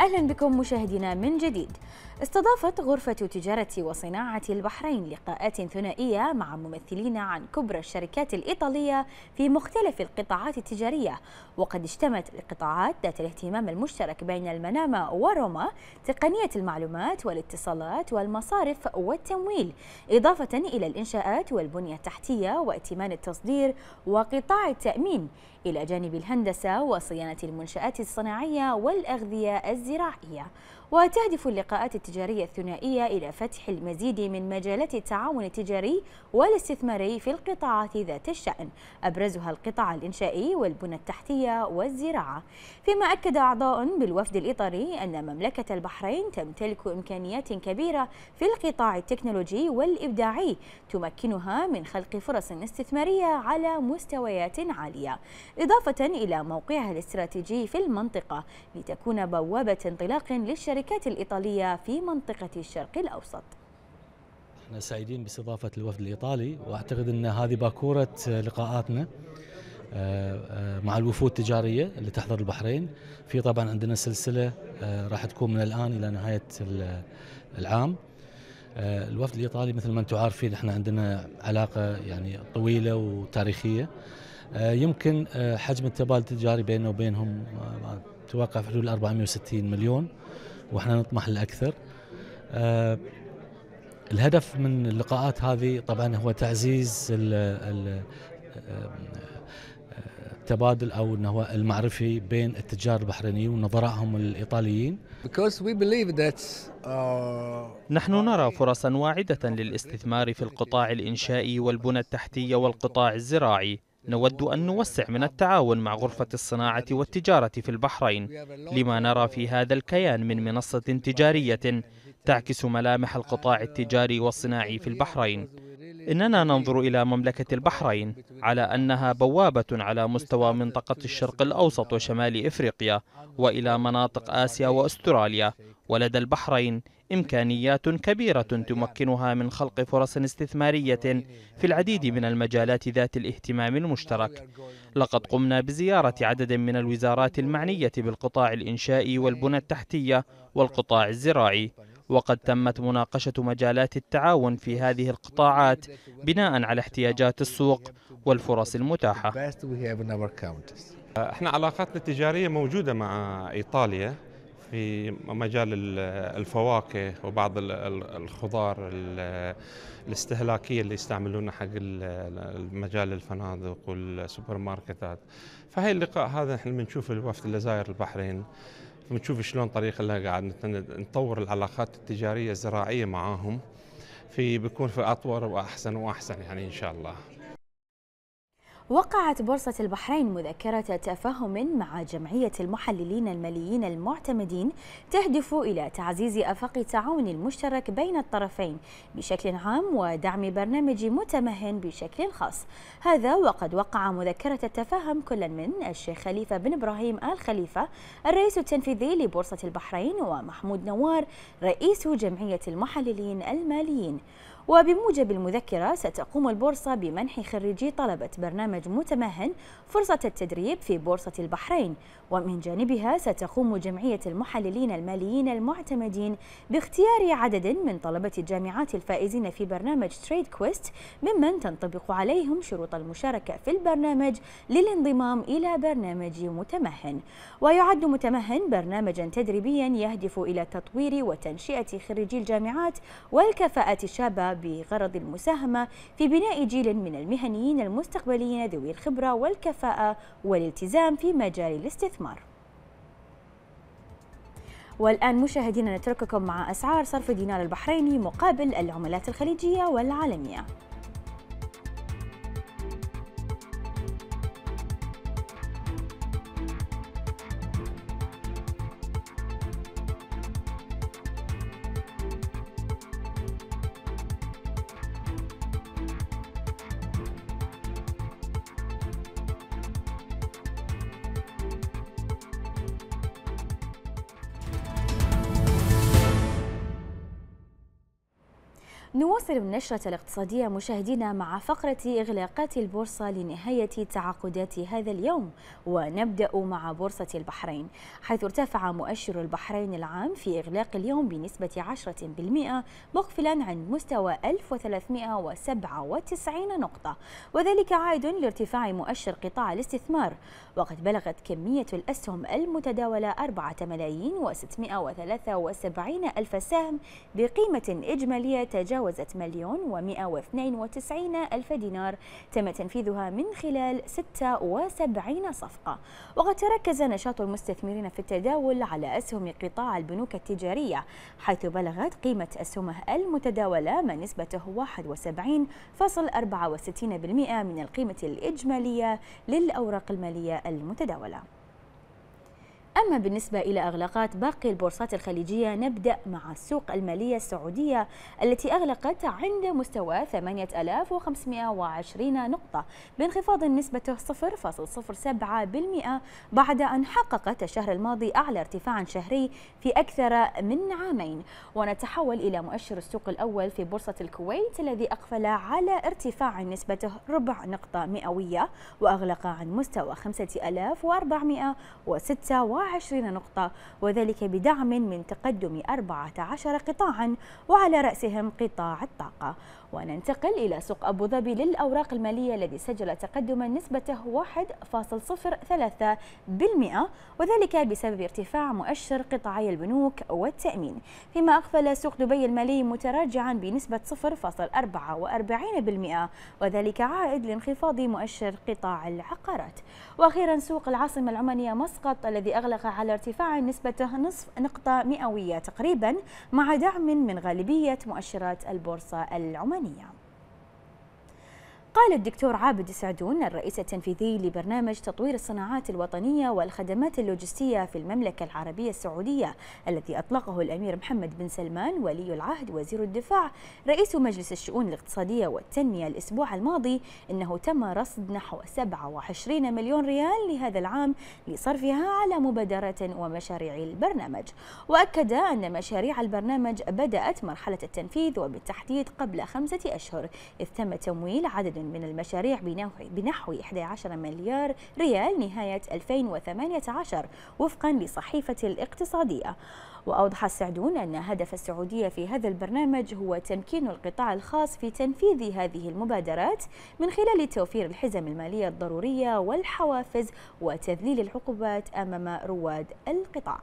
أهلا بكم مشاهدينا من جديد استضافت غرفة تجارة وصناعة البحرين لقاءات ثنائية مع ممثلين عن كبرى الشركات الإيطالية في مختلف القطاعات التجارية وقد اجتمت القطاعات ذات الاهتمام المشترك بين المنامة وروما تقنية المعلومات والاتصالات والمصارف والتمويل إضافة إلى الإنشاءات والبنية التحتية وائتمان التصدير وقطاع التأمين إلى جانب الهندسة وصيانة المنشآت الصناعية والأغذية الزراعية وتهدف اللقاءات التجارية الثنائية إلى فتح المزيد من مجالات التعاون التجاري والاستثماري في القطاعات ذات الشأن أبرزها القطاع الإنشائي والبنى التحتية والزراعة فيما أكد أعضاء بالوفد الإطاري أن مملكة البحرين تمتلك إمكانيات كبيرة في القطاع التكنولوجي والإبداعي تمكنها من خلق فرص استثمارية على مستويات عالية إضافة إلى موقعها الاستراتيجي في المنطقة لتكون بوابة انطلاق للشركات الإيطالية في منطقة الشرق الأوسط احنا سعيدين باستضافة الوفد الإيطالي وأعتقد أن هذه باكورة آه، لقاءاتنا آه، آه، مع الوفود التجارية اللي تحضر البحرين في طبعا عندنا سلسلة راح تكون من الآن إلى نهاية العام الوفد الإيطالي مثل ما أنتم عارفين احنا عندنا علاقة يعني طويلة وتاريخية يمكن حجم التبادل التجاري بيننا وبينهم تتوقع في حدود 460 مليون واحنا نطمح لاكثر. آه، الهدف من اللقاءات هذه طبعا هو تعزيز ال ال التبادل آه، او انه المعرفي بين التجار البحرينيين ونظرائهم الايطاليين uh, نحن نرى فرصا واعده للاستثمار في القطاع الانشائي والبنى التحتيه والقطاع الزراعي نود أن نوسع من التعاون مع غرفة الصناعة والتجارة في البحرين لما نرى في هذا الكيان من منصة تجارية تعكس ملامح القطاع التجاري والصناعي في البحرين إننا ننظر إلى مملكة البحرين على أنها بوابة على مستوى منطقة الشرق الأوسط وشمال إفريقيا وإلى مناطق آسيا وأستراليا ولدى البحرين إمكانيات كبيرة تمكنها من خلق فرص استثمارية في العديد من المجالات ذات الاهتمام المشترك لقد قمنا بزيارة عدد من الوزارات المعنية بالقطاع الإنشائي والبنى التحتية والقطاع الزراعي وقد تمت مناقشة مجالات التعاون في هذه القطاعات بناء على احتياجات السوق والفرص المتاحة احنا علاقاتنا التجارية موجودة مع إيطاليا في مجال الفواكه وبعض الخضار الاستهلاكيه اللي يستعملونها حق مجال الفنادق والسوبر ماركتات فهي اللقاء هذا احنا بنشوف الوفد اللي زاير البحرين بنشوف شلون طريقه اللي قاعد نطور العلاقات التجاريه الزراعيه معاهم في بيكون في اطور واحسن واحسن يعني ان شاء الله وقعت بورصة البحرين مذكرة تفاهم مع جمعية المحللين الماليين المعتمدين تهدف إلى تعزيز أفاق التعاون المشترك بين الطرفين بشكل عام ودعم برنامج متمهن بشكل خاص هذا وقد وقع مذكرة التفاهم كل من الشيخ خليفة بن إبراهيم آل خليفة الرئيس التنفيذي لبورصة البحرين ومحمود نوار رئيس جمعية المحللين الماليين وبموجب المذكرة ستقوم البورصة بمنح خريجي طلبة برنامج متمهن فرصة التدريب في بورصة البحرين ومن جانبها ستقوم جمعية المحللين الماليين المعتمدين باختيار عدد من طلبة الجامعات الفائزين في برنامج تريد كويست ممن تنطبق عليهم شروط المشاركة في البرنامج للانضمام إلى برنامج متمهن ويعد متمهن برنامجا تدريبيا يهدف إلى تطوير وتنشئة خريجي الجامعات والكفاءات الشابة بغرض المساهمة في بناء جيل من المهنيين المستقبليين ذوي الخبرة والكفاءة والالتزام في مجال الاستثمار والآن مشاهدينا نترككم مع أسعار صرف دينار البحريني مقابل العملات الخليجية والعالمية نواصل النشرة الاقتصادية مشاهدينا مع فقرة إغلاقات البورصة لنهاية تعاقدات هذا اليوم ونبدأ مع بورصة البحرين حيث ارتفع مؤشر البحرين العام في إغلاق اليوم بنسبة 10% مقفلا عن مستوى 1397 نقطة وذلك عائد لارتفاع مؤشر قطاع الاستثمار وقد بلغت كمية الأسهم المتداولة 4 ملايين و673 ألف سهم بقيمة إجمالية تجاوز تجاوزت مليون و192 ألف دينار تم تنفيذها من خلال 76 صفقة وقد تركز نشاط المستثمرين في التداول على أسهم قطاع البنوك التجارية حيث بلغت قيمة أسهمه المتداولة ما نسبته 71.64% من القيمة الإجمالية للأوراق المالية المتداولة أما بالنسبة إلى أغلاقات باقي البورصات الخليجية نبدأ مع السوق المالية السعودية التي أغلقت عند مستوى 8520 نقطة بانخفاض نسبته 0.07% بعد أن حققت الشهر الماضي أعلى ارتفاع شهري في أكثر من عامين ونتحول إلى مؤشر السوق الأول في بورصة الكويت الذي أقفل على ارتفاع نسبته ربع نقطة مئوية وأغلق عن مستوى 5446 24 نقطة وذلك بدعم من تقدم 14 قطاعا وعلى رأسهم قطاع الطاقة وننتقل إلى سوق أبو ظبي للأوراق المالية الذي سجل تقدما نسبته 1.03% وذلك بسبب ارتفاع مؤشر قطاعي البنوك والتأمين فيما أقفل سوق دبي المالي متراجعا بنسبة 0.44% وذلك عائد لانخفاض مؤشر قطاع العقارات وأخيرا سوق العاصمة العمانية مسقط الذي أغلق على ارتفاع نسبته نصف نقطة مئوية تقريبا مع دعم من غالبية مؤشرات البورصة العمانية 你呀、啊。قال الدكتور عابد سعدون الرئيس التنفيذي لبرنامج تطوير الصناعات الوطنية والخدمات اللوجستية في المملكة العربية السعودية الذي أطلقه الأمير محمد بن سلمان ولي العهد وزير الدفاع رئيس مجلس الشؤون الاقتصادية والتنمية الأسبوع الماضي أنه تم رصد نحو 27 مليون ريال لهذا العام لصرفها على مبادرة ومشاريع البرنامج وأكد أن مشاريع البرنامج بدأت مرحلة التنفيذ وبالتحديد قبل خمسة أشهر إذ تم تمويل عدد من المشاريع بنحو 11 مليار ريال نهاية 2018 وفقا لصحيفة الاقتصادية وأوضح السعدون أن هدف السعودية في هذا البرنامج هو تمكين القطاع الخاص في تنفيذ هذه المبادرات من خلال توفير الحزم المالية الضرورية والحوافز وتذليل العقوبات أمام رواد القطاع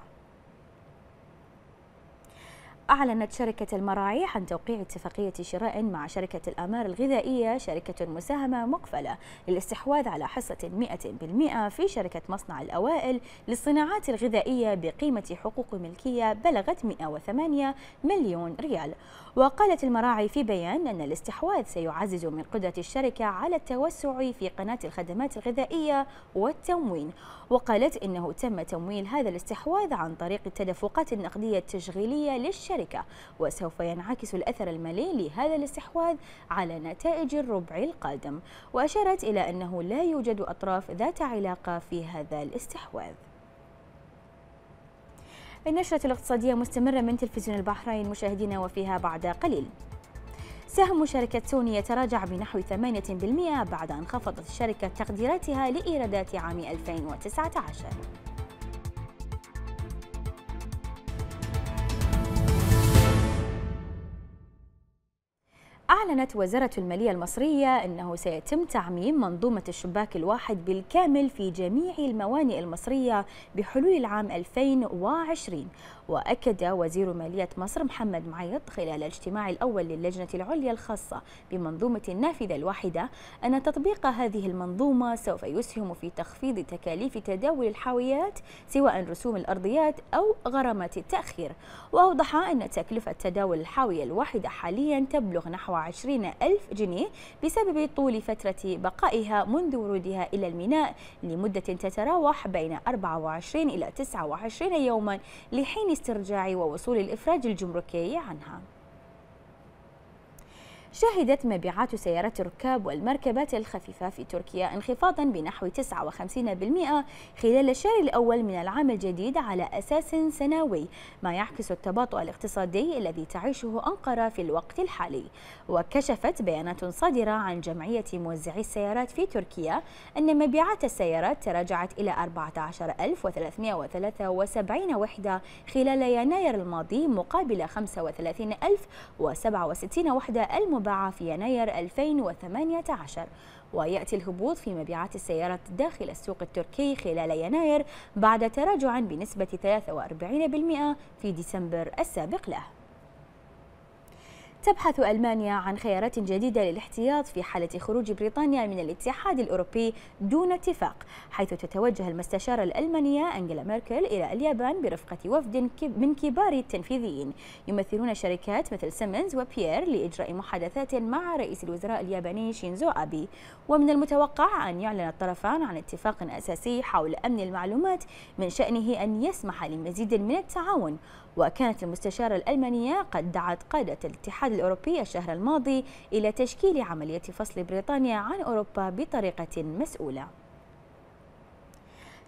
أعلنت شركة المراعي عن توقيع اتفاقية شراء مع شركة الأمار الغذائية شركة مساهمة مقفلة للاستحواذ على حصة 100% في شركة مصنع الأوائل للصناعات الغذائية بقيمة حقوق ملكية بلغت 108 مليون ريال وقالت المراعي في بيان أن الاستحواذ سيعزز من قدرة الشركة على التوسع في قناة الخدمات الغذائية والتموين وقالت إنه تم تمويل هذا الاستحواذ عن طريق التدفقات النقدية التشغيلية للشركة الشركة وسوف ينعكس الأثر المالي لهذا الاستحواذ على نتائج الربع القادم وأشارت إلى أنه لا يوجد أطراف ذات علاقة في هذا الاستحواذ النشرة الاقتصادية مستمرة من تلفزيون البحرين مشاهدينا وفيها بعد قليل سهم شركة سوني يتراجع بنحو 8% بعد أن خفضت الشركة تقديراتها لإيرادات عام 2019 أعلنت وزارة المالية المصرية أنه سيتم تعميم منظومة الشباك الواحد بالكامل في جميع الموانئ المصرية بحلول العام 2020 وأكد وزير مالية مصر محمد معيط خلال الاجتماع الأول للجنة العليا الخاصة بمنظومة النافذة الواحدة أن تطبيق هذه المنظومة سوف يسهم في تخفيض تكاليف تداول الحاويات سواء رسوم الأرضيات أو غرامات التأخير وأوضح أن تكلفة تداول الحاوية الواحدة حاليا تبلغ نحو 20 ألف جنيه بسبب طول فترة بقائها منذ ورودها إلى الميناء لمدة تتراوح بين 24 إلى 29 يوما لحين استرجاع ووصول الإفراج الجمركي عنها شهدت مبيعات سيارات الركاب والمركبات الخفيفة في تركيا انخفاضا بنحو 59% خلال الشهر الأول من العام الجديد على أساس سنوي ما يعكس التباطؤ الاقتصادي الذي تعيشه أنقرة في الوقت الحالي وكشفت بيانات صادرة عن جمعية موزعي السيارات في تركيا أن مبيعات السيارات تراجعت إلى 14373 وحدة خلال يناير الماضي مقابل 35067 وحدة المبيعات المطبعة في يناير 2018 ويأتي الهبوط في مبيعات السيارات داخل السوق التركي خلال يناير بعد تراجع بنسبة 43% في ديسمبر السابق له تبحث ألمانيا عن خيارات جديدة للاحتياط في حالة خروج بريطانيا من الاتحاد الأوروبي دون اتفاق حيث تتوجه المستشارة الألمانية أنجلا ميركل إلى اليابان برفقة وفد من كبار التنفيذيين يمثلون شركات مثل سيمنز وبيير لإجراء محادثات مع رئيس الوزراء الياباني شينزو أبي ومن المتوقع أن يعلن الطرفان عن اتفاق أساسي حول أمن المعلومات من شأنه أن يسمح لمزيد من التعاون وكانت المستشارة الألمانية قد دعت قادة الاتحاد الأوروبي الشهر الماضي إلى تشكيل عملية فصل بريطانيا عن أوروبا بطريقة مسؤولة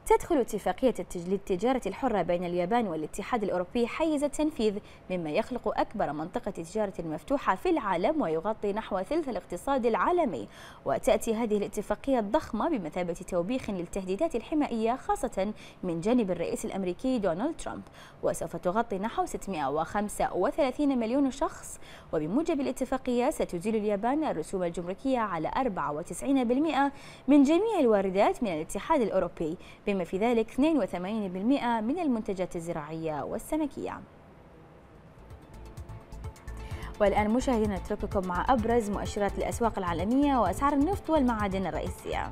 تدخل اتفاقية التجارة الحرة بين اليابان والاتحاد الأوروبي حيز التنفيذ مما يخلق أكبر منطقة تجارة مفتوحة في العالم ويغطي نحو ثلث الاقتصاد العالمي وتأتي هذه الاتفاقية الضخمة بمثابة توبيخ للتهديدات الحمائية خاصة من جانب الرئيس الأمريكي دونالد ترامب وسوف تغطي نحو 635 مليون شخص وبموجب الاتفاقية ستزيل اليابان الرسوم الجمركية على 94% من جميع الواردات من الاتحاد الأوروبي بما في ذلك 82% من المنتجات الزراعية والسمكية والآن مشاهدينا نترككم مع أبرز مؤشرات الأسواق العالمية وأسعار النفط والمعادن الرئيسية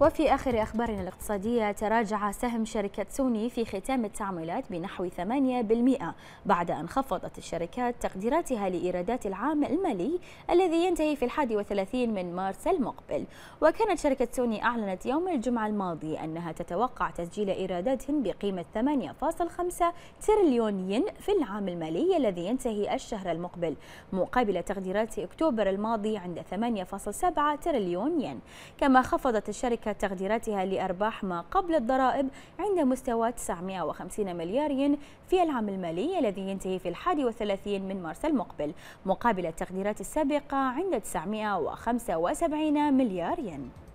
وفي آخر أخبارنا الاقتصادية تراجع سهم شركة سوني في ختام التعاملات بنحو 8% بعد أن خفضت الشركات تقديراتها لإيرادات العام المالي الذي ينتهي في 31 من مارس المقبل وكانت شركة سوني أعلنت يوم الجمعة الماضي أنها تتوقع تسجيل إيرادات بقيمة 8.5 تريليون ين في العام المالي الذي ينتهي الشهر المقبل مقابل تقديرات أكتوبر الماضي عند 8.7 تريليون ين كما خفضت الشركة تقديراتها لأرباح ما قبل الضرائب عند مستوى 950 مليار ين في العام المالي الذي ينتهي في 31 من مارس المقبل مقابل التقديرات السابقة عند 975 مليار ين